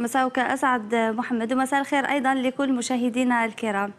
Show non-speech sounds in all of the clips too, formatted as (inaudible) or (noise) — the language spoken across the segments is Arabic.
مساوك أسعد محمد ومساء الخير أيضا لكل مشاهدينا الكرام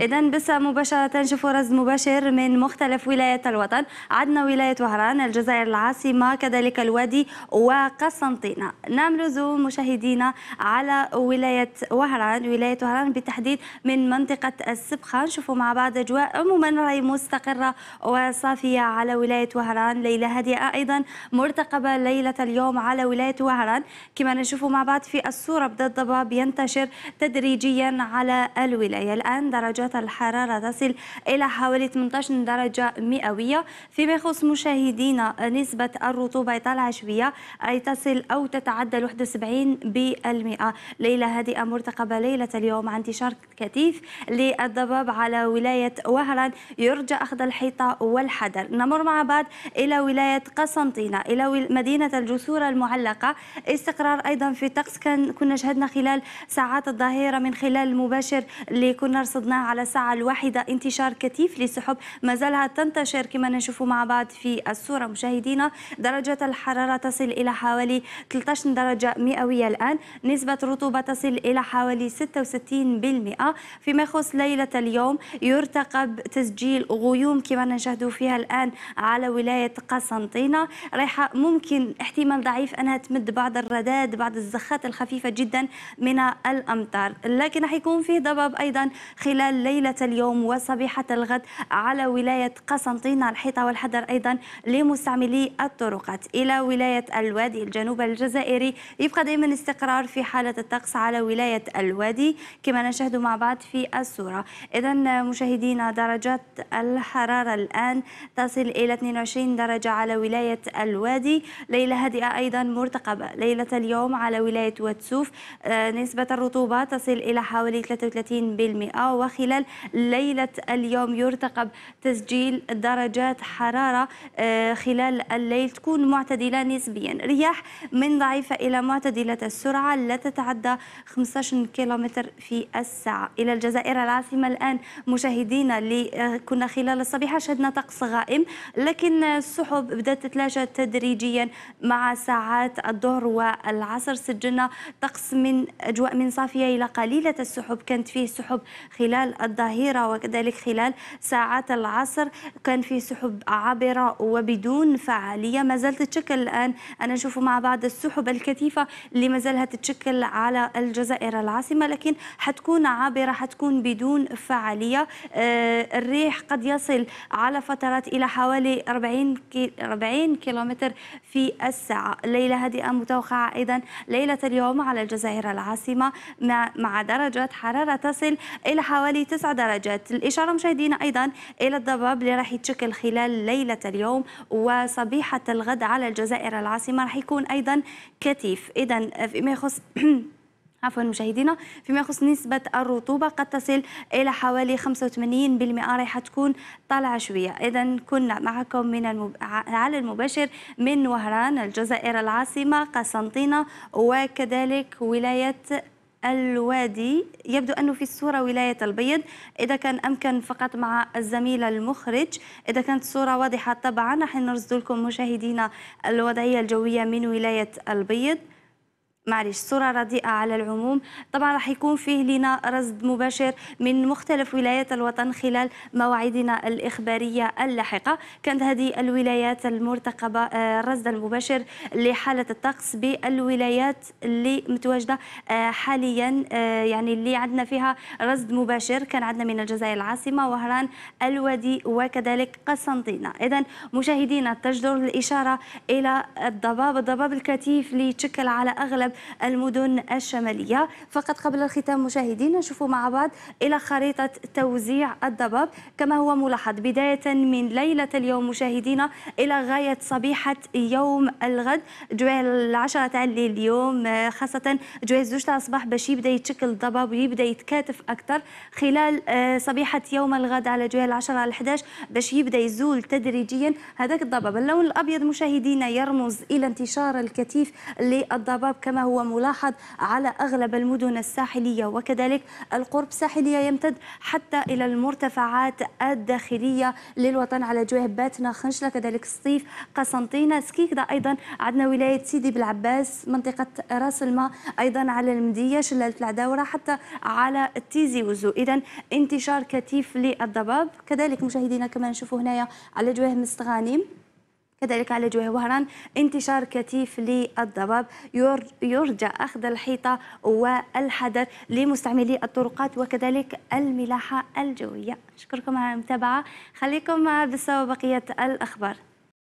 إذا بس مباشرة شوفوا رز مباشر من مختلف ولايات الوطن عدنا ولاية وهران الجزائر العاصمة كذلك الوادي وقسنطينة نعمل زوم مشاهدينا على ولاية وهران ولاية وهران بالتحديد من منطقة السبخة نشوفوا مع بعض أجواء عموما راهي مستقرة وصافية على ولاية وهران ليلة هادئة أيضا مرتقبة ليلة اليوم على ولاية وهران كما نشوفوا مع بعض في الصورة بدأ الضباب ينتشر تدريجيا على الولاية الآن درجات الحرارة تصل إلى حوالي 18 درجة مئوية فيما يخص مشاهدينا نسبة الرطوبة طالعة شوية أي تصل أو تتعدى 71% ليلة هادئة مرتقبة ليلة اليوم عن انتشار كثيف للضباب على ولاية وهران يرجى أخذ الحيطة والحذر نمر مع بعض إلى ولاية قسنطينة إلى مدينة الجسور المعلقة استقرار أيضا في الطقس كنا شهدنا خلال ساعات الظهيرة من خلال المباشر اللي كنا رصدنا لاحظناه على الساعة الواحدة انتشار كثيف للسحب ما زالها تنتشر كما نشوف مع بعض في الصورة مشاهدينا درجة الحرارة تصل إلى حوالي 13 درجة مئوية الآن نسبة رطوبة تصل إلى حوالي 66% فيما يخص ليلة اليوم يرتقب تسجيل غيوم كما نشاهد فيها الآن على ولاية قسنطينة ريحة ممكن احتمال ضعيف أنها تمد بعض الرداد بعض الزخات الخفيفة جدا من الأمطار لكن راح يكون فيه ضباب أيضا خلال خلال ليلة اليوم وصبيحة الغد على ولاية قسنطينة الحيطة والحذر أيضا لمستعملي الطرقات إلى ولاية الوادي الجنوب الجزائري يبقى دائما استقرار في حالة الطقس على ولاية الوادي كما نشاهد مع بعض في الصورة إذا مشاهدينا درجات الحرارة الآن تصل إلى 22 درجة على ولاية الوادي ليلة هادئة أيضا مرتقبة ليلة اليوم على ولاية وتسوف آه، نسبة الرطوبة تصل إلى حوالي 33% وخلال ليلة اليوم يرتقب تسجيل درجات حرارة آه، خلال الليل تكون معتدلة نسبيا رياح من ضعيفة إلى معتدلة السرعة لا تتعدى 15 كيلومتر في الساعة إلى الجزائر العاصمة الآن مشاهدينا اللي آه، كنا خلال الصبيحة شهدنا طقس غائم لكن السحب بدأت تتلاشى تدريجيا مع ساعات الظهر والعصر سجلنا طقس من أجواء من صافية إلى قليلة السحب كانت فيه سحب خلال خلال الظهيرة وكذلك خلال ساعات العصر كان في سحب عابرة وبدون فعالية ما زالت تتشكل الآن أنا نشوف مع بعض السحب الكثيفة اللي ما زالها تتشكل على الجزائر العاصمة لكن حتكون عابرة حتكون بدون فعالية آه، الريح قد يصل على فترات إلى حوالي 40 40 كيلومتر في الساعة ليلة هادئة متوقعة أيضا ليلة اليوم على الجزائر العاصمة مع درجات حرارة تصل إلى حوالي حوالي 9 درجات الإشارة مشاهدينا أيضا إلى الضباب اللي راح يتشكل خلال ليلة اليوم وصبيحة الغد على الجزائر العاصمة راح يكون أيضا كثيف إذا فيما يخص (clears throat) عفوا مشاهدينا فيما يخص نسبة الرطوبة قد تصل إلى حوالي 85% راح تكون طالعة شوية إذا كنا معكم من المب... على المباشر من وهران الجزائر العاصمة قسنطينة وكذلك ولاية الوادي يبدو أنه في الصورة ولاية البيض إذا كان أمكن فقط مع الزميل المخرج إذا كانت الصورة واضحة طبعا راح نرصد لكم مشاهدينا الوضعية الجوية من ولاية البيض معلش صورة رديئة على العموم طبعا راح يكون فيه لنا رصد مباشر من مختلف ولايات الوطن خلال مواعيدنا الإخبارية اللاحقة كانت هذه الولايات المرتقبة الرصد آه، المباشر لحالة الطقس بالولايات اللي متواجدة آه، حاليا آه، يعني اللي عندنا فيها رصد مباشر كان عندنا من الجزائر العاصمة وهران الوادي وكذلك قسنطينة إذا مشاهدينا تجدر الإشارة إلى الضباب الضباب الكثيف اللي يتشكل على أغلب المدن الشمالية فقط قبل الختام مشاهدينا نشوفوا مع بعض إلى خريطة توزيع الضباب كما هو ملاحظ بداية من ليلة اليوم مشاهدينا إلى غاية صبيحة يوم الغد جوال العشرة تاع الليل اليوم خاصة جوال الزوج تاع الصباح باش يبدا يتشكل الضباب ويبدا يتكاتف أكثر خلال آه، صبيحة يوم الغد على جوال العشرة على 11 باش يبدا يزول تدريجيا هذاك الضباب اللون الأبيض مشاهدينا يرمز إلى انتشار الكثيف للضباب كما هو ملاحظ على أغلب المدن الساحلية وكذلك القرب الساحلية يمتد حتى إلى المرتفعات الداخلية للوطن على جوه باتنا خنشلة كذلك الصيف قسنطينة سكيكدا أيضا عندنا ولاية سيدي بالعباس منطقة راس الماء أيضا على المدية شلالة العداورة حتى على التيزي وزو إذا انتشار كثيف للضباب كذلك مشاهدينا كما نشوفوا هنايا على جواه مستغانم كذلك على جوه وهران انتشار كثيف للضباب يرجى أخذ الحيطة والحذر لمستعملي الطرقات وكذلك الملاحة الجوية أشكركم على المتابعة خليكم مع بقية الأخبار